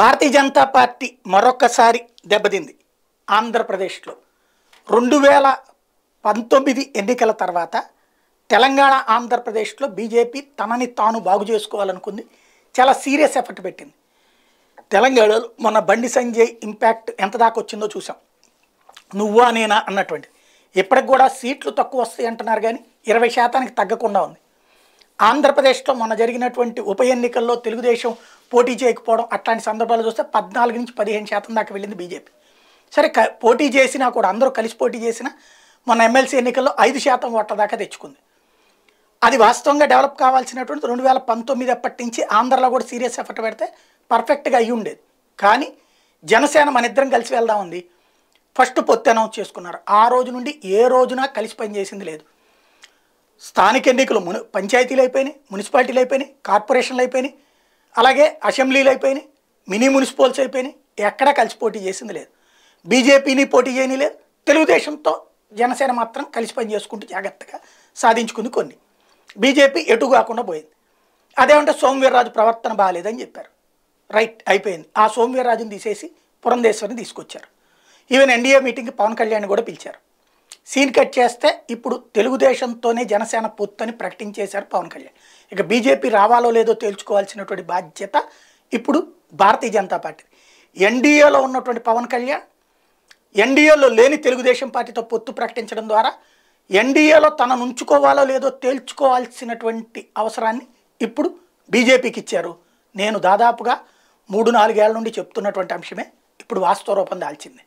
భారతీయ Janata party మరొకసారి దెబ్బతింది ఆంధ్రప్రదేశ్లో రెండు వేల పంతొమ్మిది ఎన్నికల తర్వాత తెలంగాణ ఆంధ్రప్రదేశ్లో బీజేపీ తనని తాను బాగు చేసుకోవాలనుకుంది చాలా సీరియస్ ఎఫర్ట్ పెట్టింది తెలంగాణలో మొన్న బండి సంజయ్ ఇంపాక్ట్ ఎంత దాకా వచ్చిందో చూసాం నువ్వా నేనా అన్నటువంటి ఇప్పటికి కూడా సీట్లు తక్కువ వస్తాయి అంటున్నారు కానీ ఇరవై శాతానికి తగ్గకుండా ఉంది ఆంధ్రప్రదేశ్లో మొన్న జరిగినటువంటి ఉప ఎన్నికల్లో తెలుగుదేశం పోటీ చేయకపోవడం అట్లాంటి సందర్భాలు చూస్తే పద్నాలుగు నుంచి పదిహేను శాతం దాకా వెళ్ళింది బీజేపీ సరే పోటీ చేసినా కూడా అందరూ కలిసి పోటీ చేసినా మొన్న ఎమ్మెల్సీ ఎన్నికల్లో ఐదు శాతం ఓట్ల దాకా తెచ్చుకుంది అది వాస్తవంగా డెవలప్ కావాల్సినటువంటి రెండు వేల పంతొమ్మిది అప్పటి నుంచి ఆంధ్రలో కూడా సీరియస్ ఎఫర్ట్ పెడితే పర్ఫెక్ట్గా అయ్యి ఉండేది కానీ జనసేన మన ఇద్దరం కలిసి వెళ్దామంది ఉంది ఫస్ట్ పొత్తు అనౌన్స్ చేసుకున్నారు ఆ రోజు నుండి ఏ రోజున కలిసి పనిచేసింది లేదు స్థానిక ఎన్నికలు మున పంచాయతీలు అయిపోయినాయి మున్సిపాలిటీలు అయిపోయినాయి కార్పొరేషన్లు అయిపోయినాయి అలాగే అసెంబ్లీలు అయిపోయినాయి మినీ మున్సిపల్స్ అయిపోయినాయి ఎక్కడా కలిసి పోటీ చేసింది లేదు బీజేపీని పోటీ చేయని లేదు తెలుగుదేశంతో జనసేన మాత్రం కలిసి పని చేసుకుంటూ జాగ్రత్తగా సాధించుకుంది కొన్ని బీజేపీ ఎటు కాకుండా పోయింది అదేమంటే సోమవీర్రాజు ప్రవర్తన బాగాలేదని చెప్పారు రైట్ అయిపోయింది ఆ సోమవీర్రాజుని తీసేసి పురంధేశ్వరిని తీసుకొచ్చారు ఈవెన్ ఎన్డీఏ మీటింగ్కి పవన్ కళ్యాణ్ కూడా పిలిచారు సీన్ కట్ చేస్తే ఇప్పుడు తెలుగుదేశంతోనే జనసేన పొత్తని ప్రకటించేశారు పవన్ కళ్యాణ్ ఇక బీజేపీ రావాలో లేదో తేల్చుకోవాల్సినటువంటి బాధ్యత ఇప్పుడు భారతీయ జనతా పార్టీ ఎన్డీఏలో ఉన్నటువంటి పవన్ కళ్యాణ్ ఎన్డీఏలో లేని తెలుగుదేశం పార్టీతో పొత్తు ప్రకటించడం ద్వారా ఎన్డీఏలో తనను ఉంచుకోవాలో లేదో తేల్చుకోవాల్సినటువంటి అవసరాన్ని ఇప్పుడు బీజేపీకి ఇచ్చారు నేను దాదాపుగా మూడు నాలుగేళ్ల నుండి చెప్తున్నటువంటి అంశమే ఇప్పుడు వాస్తవ రూపం దాల్చింది